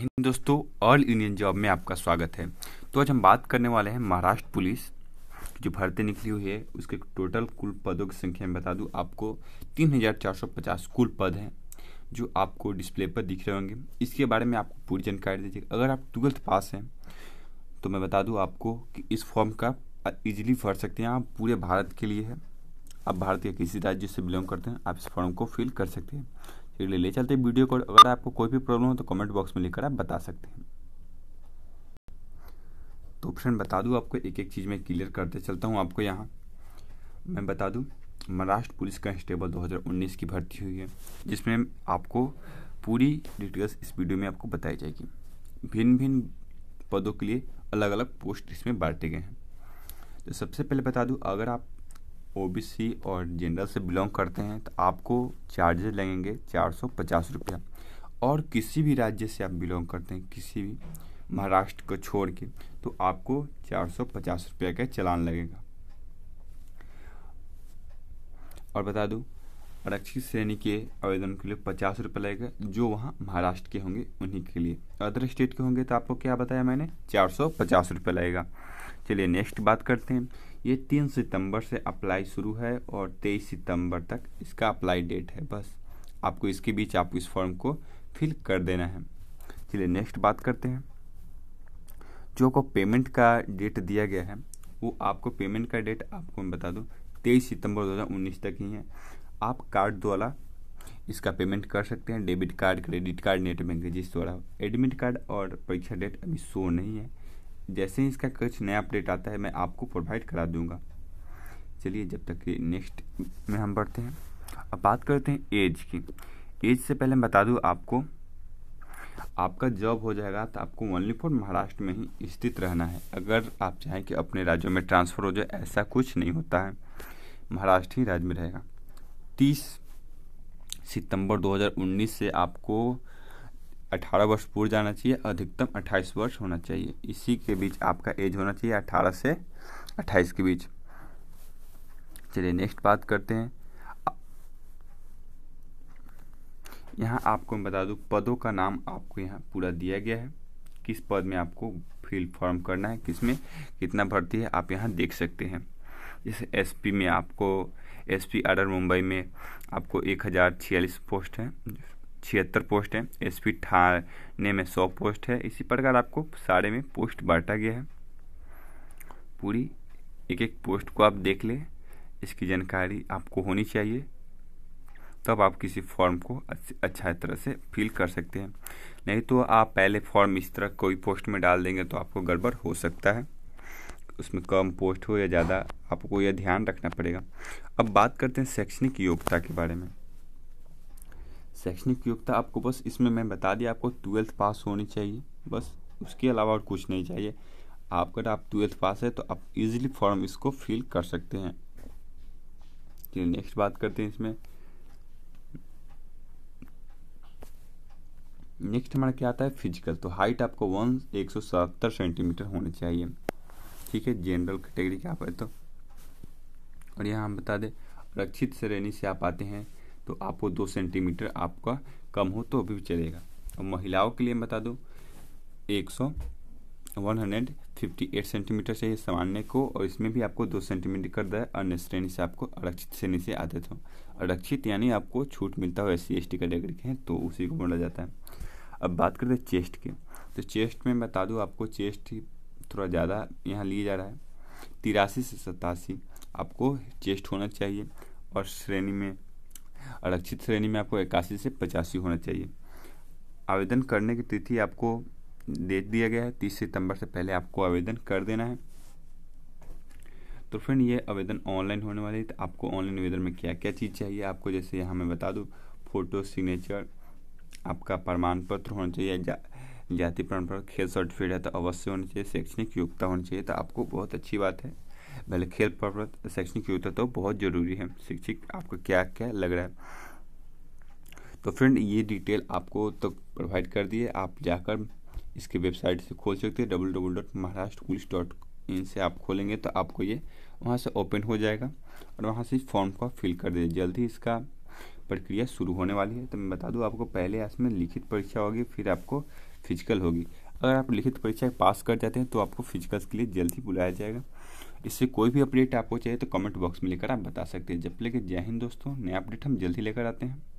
हिंद दोस्तों all Indian job में आपका स्वागत है तो आज हम बात करने वाले हैं महाराष्ट्र पुलिस जो भर्ती निकली हुई है उसके टोटल कुल पदों की संख्या में बता दूं आपको 3450 कुल पद हैं जो आपको डिस्प्ले पर दिख रहे होंगे इसके बारे में आपको पूरी जानकारी दीजिए अगर आप ट्वेल्थ पास हैं तो मैं बता दूँ आपको कि इस फॉर्म का ईजिली भर सकते हैं आप पूरे भारत के लिए है आप भारत के किसी राज्य से बिलोंग करते हैं आप इस फॉर्म को फिल कर सकते हैं चलिए ले चलते वीडियो को अगर आपको कोई भी प्रॉब्लम हो तो कमेंट बॉक्स में लिखकर आप बता सकते हैं तो फ्रेंड बता दूँ आपको एक एक चीज़ में क्लियर करते चलता हूँ आपको यहाँ मैं बता दूं महाराष्ट्र पुलिस कांस्टेबल 2019 की भर्ती हुई है जिसमें आपको पूरी डिटेल्स इस वीडियो में आपको बताई जाएगी भिन्न भिन्न पदों के लिए अलग अलग पोस्ट इसमें बांटे गए हैं तो सबसे पहले बता दूँ अगर आप ओबीसी और जनरल से बिलोंग करते हैं तो आपको चार्जेस लगेंगे चार सौ पचास रुपया और किसी भी राज्य से आप बिलोंग करते हैं किसी भी महाराष्ट्र को छोड़ के तो आपको चार सौ पचास रुपये का चलान लगेगा और बता दूँ आरक्षित श्रेणी के आवेदन के लिए पचास रुपये लगेगा जो वहाँ महाराष्ट्र के होंगे उन्हीं के लिए अदर स्टेट के होंगे तो आपको क्या बताया मैंने चार सौ पचास रुपये लगेगा चलिए नेक्स्ट बात करते हैं ये तीन सितंबर से अप्लाई शुरू है और तेईस सितंबर तक इसका अप्लाई डेट है बस आपको इसके बीच आपको इस फॉर्म को फिल कर देना है चलिए नेक्स्ट बात करते हैं जो को पेमेंट का डेट दिया गया है वो आपको पेमेंट का डेट आपको मैं बता दूँ तेईस सितंबर 2019 तक ही है आप कार्ड द्वारा इसका पेमेंट कर सकते हैं debit card credit card net banking जिस द्वारा एडमिट कार्ड और परीक्षा डेट अभी शो नहीं है जैसे ही इसका कुछ नया अपडेट आता है मैं आपको प्रोवाइड करा दूंगा चलिए जब तक कि नेक्स्ट में हम बढ़ते हैं अब बात करते हैं एज की एज से पहले मैं बता दूँ आपको आपका जॉब हो जाएगा तो आपको ओनली फॉर महाराष्ट्र में ही स्थित रहना है अगर आप चाहें कि अपने राज्यों में ट्रांसफ़र हो जाए ऐसा कुछ नहीं होता है महाराष्ट्र ही राज्य में रहेगा तीस सितंबर 2019 से आपको 18 वर्ष पूर्ण जाना चाहिए अधिकतम 28 वर्ष होना चाहिए इसी के बीच आपका एज होना चाहिए 18 से 28 के बीच चलिए नेक्स्ट बात करते हैं यहाँ आपको मैं बता दूँ पदों का नाम आपको यहाँ पूरा दिया गया है किस पद में आपको फिल फॉर्म करना है किस में कितना भर्ती है आप यहाँ देख सकते हैं जैसे एसपी में आपको एसपी आर्डर मुंबई में आपको एक हज़ार छियालीस पोस्ट है छिहत्तर पोस्ट हैं एस पी थाने में सौ पोस्ट है इसी प्रकार आपको सारे में पोस्ट बांटा गया है पूरी एक एक पोस्ट को आप देख लें इसकी जानकारी आपको होनी चाहिए तब आप किसी फॉर्म को अच्छा तरह से फिल कर सकते हैं नहीं तो आप पहले फॉर्म इस तरह कोई पोस्ट में डाल देंगे तो आपको गड़बड़ हो सकता है उसमें कम पोस्ट हो या ज़्यादा आपको यह ध्यान रखना पड़ेगा अब बात करते हैं शैक्षणिक योग्यता के बारे में शैक्षणिक योग्यता आपको बस इसमें मैं बता दिया आपको ट्वेल्थ पास होनी चाहिए बस उसके अलावा और कुछ नहीं चाहिए आप अगर आप ट्वेल्थ पास है तो आप इजीली फॉर्म इसको फिल कर सकते हैं चलिए नेक्स्ट बात करते हैं इसमें नेक्स्ट हमारा क्या आता है फिजिकल तो हाइट आपको वन एक सौ सत्तर सेंटीमीटर होनी चाहिए ठीक है जनरल कैटेगरी के आप है तो और यहाँ हम बता दें रक्षित श्रेणी से आप आते हैं तो आप वो दो सेंटीमीटर आपका कम हो तो अभी भी चलेगा और महिलाओं के लिए बता दो एक सौ one hundred fifty eight centimetre चाहिए सामान्य को और इसमें भी आपको दो सेंटीमीटर कर दिया अन्य श्रेणी से आपको आरक्षित श्रेणी से आदत हो आरक्षित यानी आपको छूट मिलता हो S C S T category के हैं तो उसी को बोला जाता है अब बात करते हैं चेस्ट के तो चेस्ट में बता दूँ आपको चेस्ट थोड़ा ज़्यादा यहाँ लिए जा रहा है तिरासी से सतासी आपको चेस्ट होना चाहिए और श्रेणी में आरक्षित श्रेणी में आपको इक्यासी से पचासी होना चाहिए आवेदन करने की तिथि आपको दे दिया गया है तीस सितंबर से पहले आपको आवेदन कर देना है तो फ्रेंड ये आवेदन ऑनलाइन होने वाले है तो आपको ऑनलाइन आवेदन में क्या क्या चीज़ चाहिए आपको जैसे यहाँ मैं बता दूँ फोटो सिग्नेचर आपका प्रमाण पत्र होना चाहिए जा, जाति प्रमाण पत्र खेल सर्टिफिकेट है तो अवश्य होना चाहिए शैक्षणिक योग्यता होनी चाहिए तो आपको बहुत अच्छी बात है पहले खेल पर्वत शैक्षणिक योग्यता तो बहुत ज़रूरी है शिक्षक आपको क्या क्या लग रहा है तो फ्रेंड ये डिटेल आपको तो प्रोवाइड कर दिए आप जाकर इसके वेबसाइट से खोल सकते हैं W W dot Maharashtra police dot in से आप खोलेंगे तो आपको ये वहाँ से ओपन हो जाएगा और वहाँ से फॉर्म को फिल कर दीजिए जल्द ही इसका प्रक्रिया शुरू होने वाली है तो मैं बता दूँ आपको पहले इसमें लिखित परीक्षा होगी फिर आपको फिजिकल होगी अगर आप लिखित परीक्षा पास कर जाते हैं तो आपको फिजिकल्स के लिए जल्द ही बुलाया जाएगा इससे कोई भी अपडेट आपको चाहिए तो कमेंट बॉक्स में लेकर आप बता सकते हैं जब लेके जय हिंद दोस्तों नया अपडेट हम जल्दी लेकर आते हैं